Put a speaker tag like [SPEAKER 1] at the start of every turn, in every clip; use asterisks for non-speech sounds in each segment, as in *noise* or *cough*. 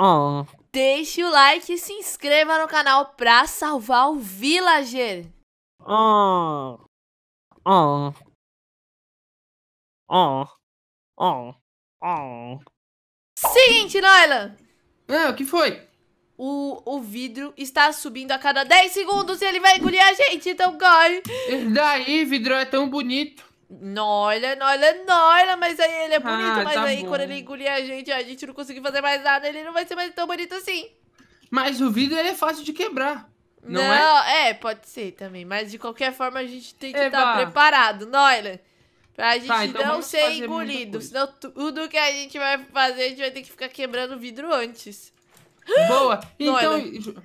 [SPEAKER 1] Oh. Deixe o like e se inscreva no canal pra salvar o villager. Oh. Oh. Oh. Oh. Oh. Seguinte, Noila. Ah, o que foi? O, o vidro está subindo a cada 10 segundos e ele vai engolir a gente, então corre. daí, vidro é tão bonito. Noila, noila, noila, mas aí ele é bonito, ah, mas tá aí bom. quando ele engolir a gente, a gente não conseguir fazer mais nada, ele não vai ser mais tão bonito assim. Mas o vidro é fácil de quebrar. Não, é? não é? é? pode ser também, mas de qualquer forma a gente tem que estar preparado, Noila. Pra gente tá, então não ser engolido. Senão tudo que a gente vai fazer, a gente vai ter que ficar quebrando o vidro antes. Boa! *gasps* Então, Noila.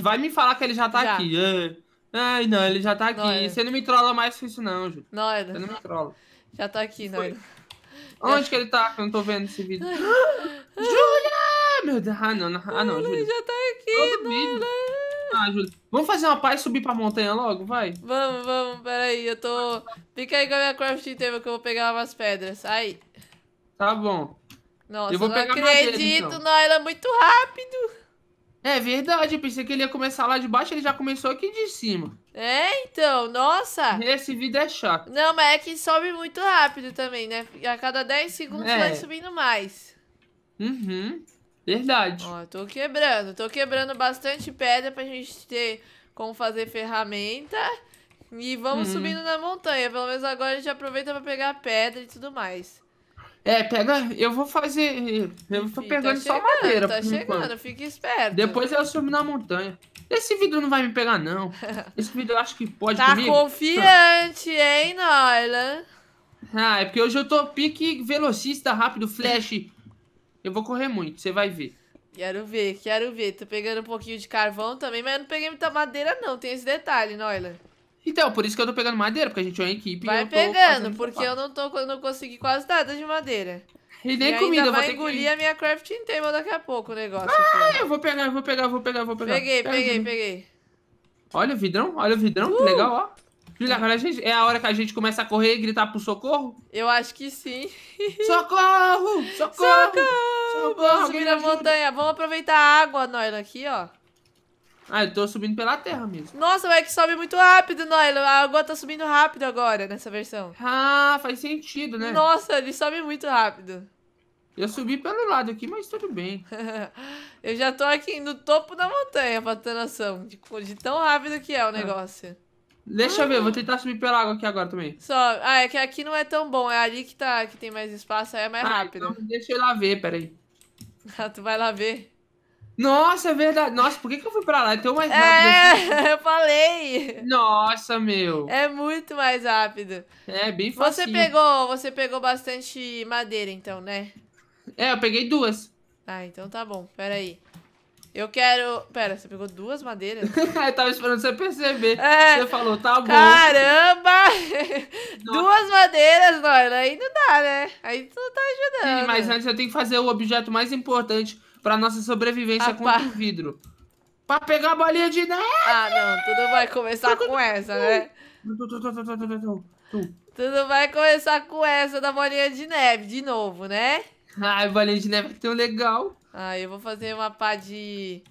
[SPEAKER 1] vai me falar que ele já tá já. aqui. Ah. Ai, não, ele já tá aqui. Noida. É. Você não me trola mais que isso, não, Júlio. Noida. É. Você não me trola. Já tá aqui, Noida. *laughs* Onde já... que ele tá? Que eu não tô vendo esse vídeo. *gasps* Júlia! Meu Deus. Ah, não, não. Ah, não, Júlia. já tá aqui, Todo Noida. Né? Ah, Júlia. Vamos fazer uma paz e subir pra montanha logo, vai? Vamos, vamos, peraí. Eu tô... Fica aí com a minha crafting table que eu vou pegar umas pedras. Aí. Tá bom. Nossa, eu vou não pegar acredito, madeira, então. Naila, é muito rápido. É verdade, eu pensei que ele ia começar lá de baixo, ele já começou aqui de cima. É, então, nossa. Esse vídeo é chato. Não, mas é que sobe muito rápido também, né? A cada 10 segundos é. vai subindo mais. Uhum, verdade. Ó, tô quebrando, tô quebrando bastante pedra pra gente ter como fazer ferramenta. E vamos uhum. subindo na montanha, pelo menos agora a gente aproveita pra pegar pedra e tudo mais. É, pega. Eu vou fazer. Eu tô tá pegando tá só madeira. Tá chegando, enquanto. fique esperto. Depois eu subo na montanha. Esse vidro não vai me pegar, não. *laughs* Esse vidro eu acho que pode Tá comigo. confiante, hein, Noila? Ah, é porque hoje eu tô pique velocista, rápido, flash. Eu vou correr muito, você vai ver. Quero ver, quero ver. Tô pegando um pouquinho de carvão também, mas eu não peguei muita madeira, não. Tem esse detalhe, Noila. Então, por isso que eu tô pegando madeira, porque a gente é uma equipe. Vai pegando, porque eu não, tô, não consegui quase nada de madeira. E nem e comida, ainda vai vou engolir que... a minha crafting table daqui a pouco o negócio. Ah, aqui. eu vou pegar, eu vou pegar, vou pegar, vou pegar. Peguei, Pega peguei, peguei. Olha o vidrão, olha o vidrão, uh! que legal, ó. Filha, agora a gente, é a hora que a gente começa a correr e gritar pro socorro? Eu acho que sim. *laughs* Socorro! Socorro! Socorro! socorro Vamos subir a montanha. Vamos aproveitar a água, Noila, aqui, ó. Ah, eu tô subindo pela terra mesmo. Nossa, mas é que sobe muito rápido, Noel. A água tá subindo rápido agora, nessa versão. Ah, faz sentido, né? Nossa, ele sobe muito rápido. Eu subi pelo lado aqui, mas tudo bem. *laughs* eu já tô aqui no topo da montanha, pra ação. De, de tão rápido que é o ah. negócio. Deixa eu ver, vou tentar subir pela água aqui agora também. Só, ah, é que aqui não é tão bom, é ali que, tá, que tem mais espaço, aí é mais ah, rápido. Então deixa eu lá ver, peraí. *laughs* Ah, tu vai lá ver? Nossa, é verdade. Nossa, por que, que eu fui pra lá? É tão mais rápido. É, assim. *laughs* eu falei. Nossa, meu. É muito mais rápido. É, bem fácil. Você pegou, você pegou bastante madeira, então, né? É, eu peguei duas. Ah, então tá bom. Pera aí. Eu quero... Pera, você pegou duas madeiras? *laughs* eu tava esperando você perceber. *laughs* É... Você falou, tá bom. Caramba! duas madeiras, Norla. Aí não dá, né? Aí tu não tá ajudando. Sim, mas antes eu tenho que fazer o objeto mais importante para nossa sobrevivência com contra o vidro. Pra pegar a bolinha de neve! Ah, não, tudo vai começar com essa, né? Tudo vai começar com essa da bolinha de neve, de novo, né? Ai, bolinha de neve que é tão legal. Ah, eu vou fazer uma pá de,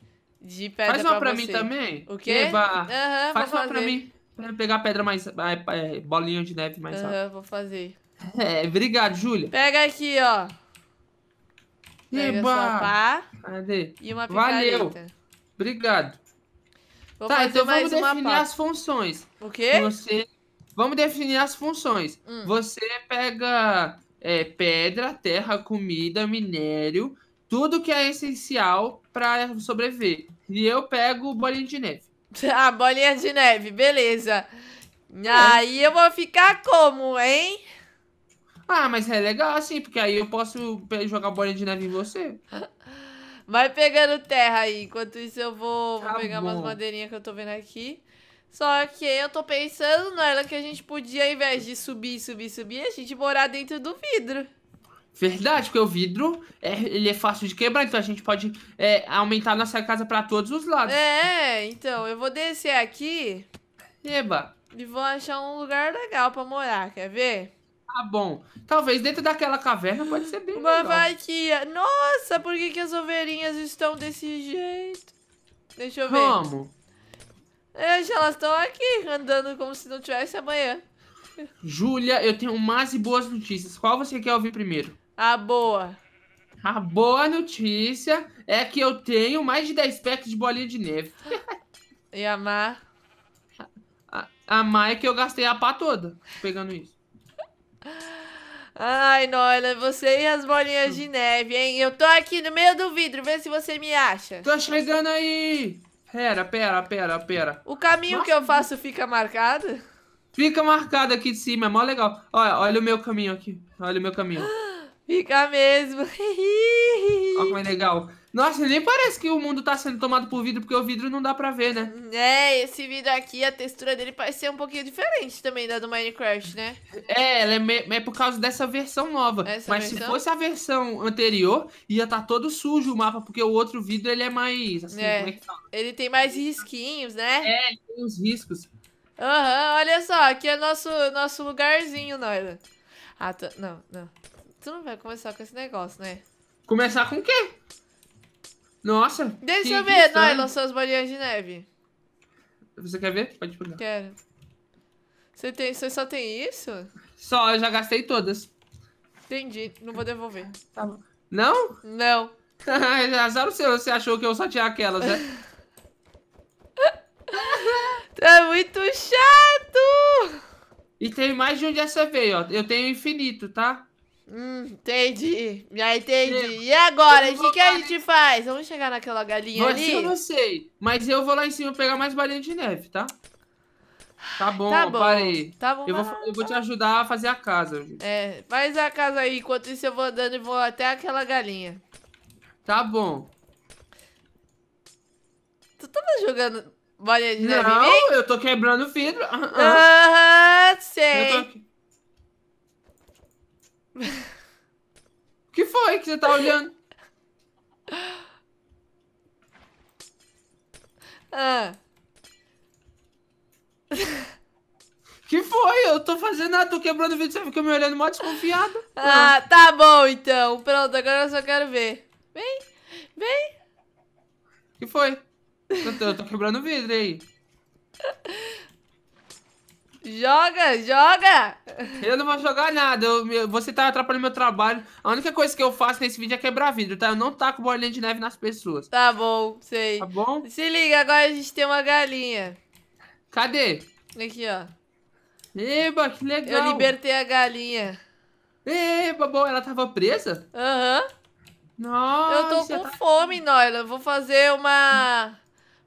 [SPEAKER 1] de pedra Faz uma pra, pra mim também. O quê? Eba. É uhum, Faz uma fazer. pra mim. Pra pegar pedra mais... É, bolinha de neve mais uhum, rápido. vou fazer. É, obrigado, Júlia. Pega aqui, ó.
[SPEAKER 2] Eba! Pá,
[SPEAKER 1] Cadê? E uma picareta. Valeu. Obrigado. Vou tá, então vamos definir pá. as funções. O quê? Você... Vamos definir as funções. Hum. Você pega é, pedra, terra, comida, minério, tudo que é essencial para sobreviver. E eu pego bolinha de neve. A *laughs* ah, bolinha de neve, beleza. Aí eu vou ficar como, hein? Ah, mas é legal assim, porque aí eu posso jogar bola de neve em você. *laughs* Vai pegando terra aí. Enquanto isso, eu vou, tá vou pegar bom. umas madeirinhas que eu tô vendo aqui. Só que eu tô pensando, Noela, que a gente podia, ao invés de subir, subir, subir, a gente morar dentro do vidro. Verdade, porque o vidro é, ele é fácil de quebrar, então a gente pode é, aumentar nossa casa para todos os lados. É, então eu vou descer aqui. Eba! E vou achar um lugar legal para morar, quer ver? Tá bom. Talvez dentro daquela caverna pode ser bem Mas vai que... É. Nossa, por que, que as ovelhinhas estão desse jeito? Deixa eu ver. Como? É, elas estão aqui, andando como se não tivesse amanhã. Júlia, eu tenho mais e boas notícias. Qual você quer ouvir primeiro? A boa. A boa notícia é que eu tenho mais de 10 packs de bolinha de neve. E a má? A, a má é que eu gastei a pá toda pegando isso. Ai, Noila, você e as bolinhas de neve, hein? Eu tô aqui no meio do vidro, vê se você me acha. Tô chegando aí! Pera, pera, pera, pera. O caminho Nossa. que eu faço fica marcado? Fica marcado aqui de cima, é mó legal. Olha, olha o meu caminho aqui. Olha o meu caminho. *gasps* Fica mesmo. *laughs* olha como é legal. Nossa, nem parece que o mundo tá sendo tomado por vidro, porque o vidro não dá pra ver, né? É, esse vidro aqui, a textura dele parece ser um pouquinho diferente também da do Minecraft, né? É, é, me, é, por causa dessa versão nova. Essa Mas versão? se fosse a versão anterior, ia tá todo sujo o mapa, porque o outro vidro ele é mais. Assim, é. Como é que fala? Ele tem mais risquinhos, né? É, ele tem uns riscos. Aham, uhum, olha só, aqui é nosso, nosso lugarzinho, Noila. Ah, tu, não, não. Tu não vai começar com esse negócio, né? Começar com o quê? Nossa! Deixa eu ver, nós né? lançamos bolinhas de neve. Você quer ver? Pode pegar. Quero. Você, tem, você só tem isso? Só, eu já gastei todas. Entendi, não vou devolver. Tá bom. Não? Não. Azar *laughs* o seu, você achou que eu só tinha aquelas, né? é *laughs* muito chato! E tem mais de onde essa veio, ó. Eu tenho infinito, tá? Hum, entendi. Já entendi. E agora? O que, que a gente em... faz? Vamos chegar naquela galinha ali? Eu não sei. Mas eu vou lá em cima pegar mais balinha de neve, tá? Tá bom, tá bom. parei. Tá bom, eu, vou, eu vou te ajudar a fazer a casa. Gente. É, faz a casa aí. Enquanto isso eu vou andando e vou até aquela galinha. Tá bom. Tu tava jogando balinha de neve Não, eu tô quebrando o vidro. Ah, ah. Aham, uh -huh. sei. que foi que você tá olhando? Ah. Que foi? Eu tô fazendo nada, ah, tô quebrando o vídeo, você fica me olhando mó desconfiado. Ah, tá bom então. Pronto, agora eu só quero ver. Vem, vem. Que foi? Eu tô, eu tô quebrando o vidro aí. Joga, joga! Eu não vou jogar nada, eu, você tá atrapalhando meu trabalho. A única coisa que eu faço nesse vídeo é quebrar vidro, tá? Eu não taco bolinha de neve nas pessoas. Tá bom, sei. Tá bom? Se liga, agora a gente tem uma galinha. Cadê? Aqui, ó. Eba, que legal. Eu libertei a galinha. Eba, bom, ela tava presa? Aham. Uhum. Nossa. Eu tô com tá... fome, Noila. Vou fazer uma...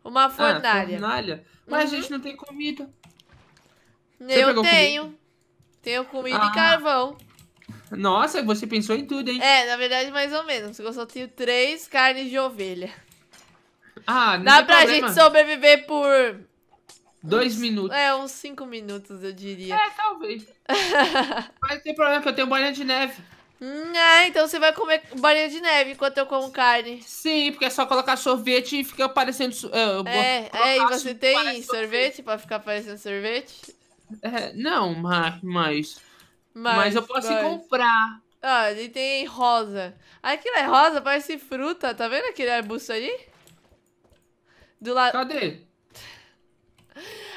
[SPEAKER 1] Uma fornalha. Ah, fornalha? Mas uhum. a gente não tem comida eu tenho. Comida? Tenho comida ah. e carvão. Nossa, você pensou em tudo, hein? É, na verdade, mais ou menos. Eu só tenho três carnes de ovelha. Ah, não Dá pra problema. gente sobreviver por. Dois uns, minutos. É, uns cinco minutos, eu diria. É, talvez. *laughs* Mas não tem problema, que eu tenho bolinha de neve. Hum, ah, então você vai comer bolinha de neve enquanto eu como carne. Sim, porque é só colocar sorvete e fica parecendo... Uh, é, é, é, e você tem sorvete, sorvete pra ficar parecendo sorvete? É, não, mas, mas. Mas, eu posso mas. comprar. Ah, ele tem rosa. Aquilo é rosa, parece fruta. Tá vendo aquele arbusto ali? Do lado. Cadê?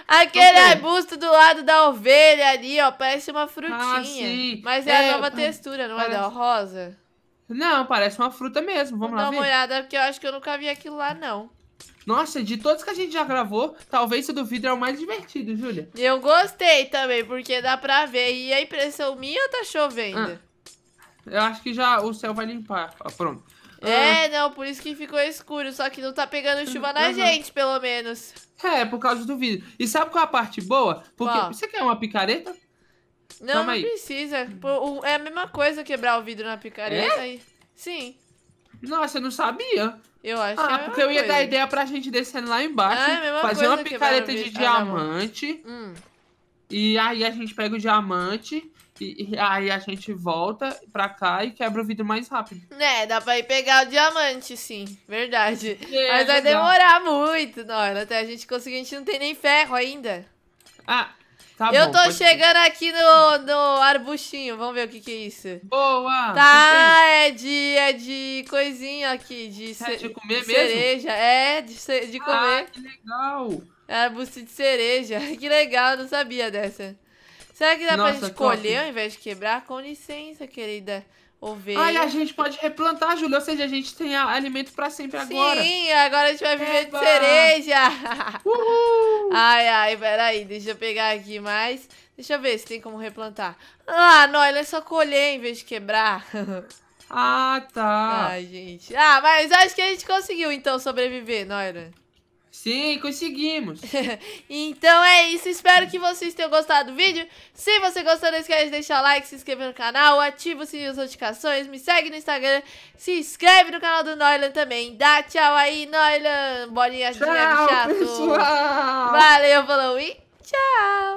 [SPEAKER 1] Aquele okay. arbusto do lado da ovelha ali, ó. Parece uma frutinha. Ah, mas é, é, a nova textura, não parece... é da rosa? Não, parece uma fruta mesmo. Vamos Vou lá dar uma olhada, porque eu acho que eu nunca vi aquilo lá, não. Nossa, de todos que a gente já gravou, talvez o do vidro é o mais divertido, Júlia. Eu gostei também, porque dá pra ver. E a impressão minha tá chovendo? Ah, eu acho que já o céu vai limpar. Ah, pronto. Ah. É, não, por isso que ficou escuro, só que não tá pegando chuva na uhum. gente, pelo menos. É, por causa do vidro. E sabe qual é a parte boa? Porque qual? você quer uma picareta? Não, Toma não aí. precisa. É a mesma coisa quebrar o vidro na picareta. É? Aí. Sim. Nossa, eu não sabia. Eu acho ah, que é porque eu ia coisa. dar ideia pra gente descendo lá embaixo, é fazer uma picareta de diamante. Hum. E aí a gente pega o diamante e, e, aí a gente volta pra cá e quebra o vidro mais rápido. É, dá pra ir pegar o diamante, sim. Verdade. *laughs* É, Mas vai demorar muito, Nora, até a gente conseguir. A gente não tem nem ferro ainda. Ah, Tá eu bom, tô chegando aqui no, no arbustinho, vamos ver o que que é isso. Boa! Tá, é, é de, é de coisinha aqui, de, é, de comer de mesmo? cereja. É, de, ce... de ah, comer. Ah, que legal! É arbusto de cereja, *laughs* que legal, não sabia dessa. Será que dá Nossa, pra gente colher ao invés de quebrar? Com licença, querida ovelha. Ai, a gente pode replantar, Júlia. Ou seja, a gente tem alimento para sempre Sim, agora. Sim, agora a gente vai viver Eba! de cereja. *laughs* Uhul. Ai, ai, peraí. Deixa eu pegar aqui mais. Deixa eu ver se tem como replantar. Ah, não, ele é só colher em vez de quebrar. *laughs* Ah, tá. Ai, gente. Ah, mas acho que a gente conseguiu, então, sobreviver, Noira. Sim, conseguimos. *laughs* então é isso. Espero que vocês tenham gostado do vídeo. Se você gostou, não esquece de deixar like, se inscrever no canal, ativa o sininho das notificações, me segue no Instagram, se inscreve no canal do Noilan também. Dá tchau aí, Noilan. Bolinha de tchau, chato. Pessoal. Valeu, falou e tchau.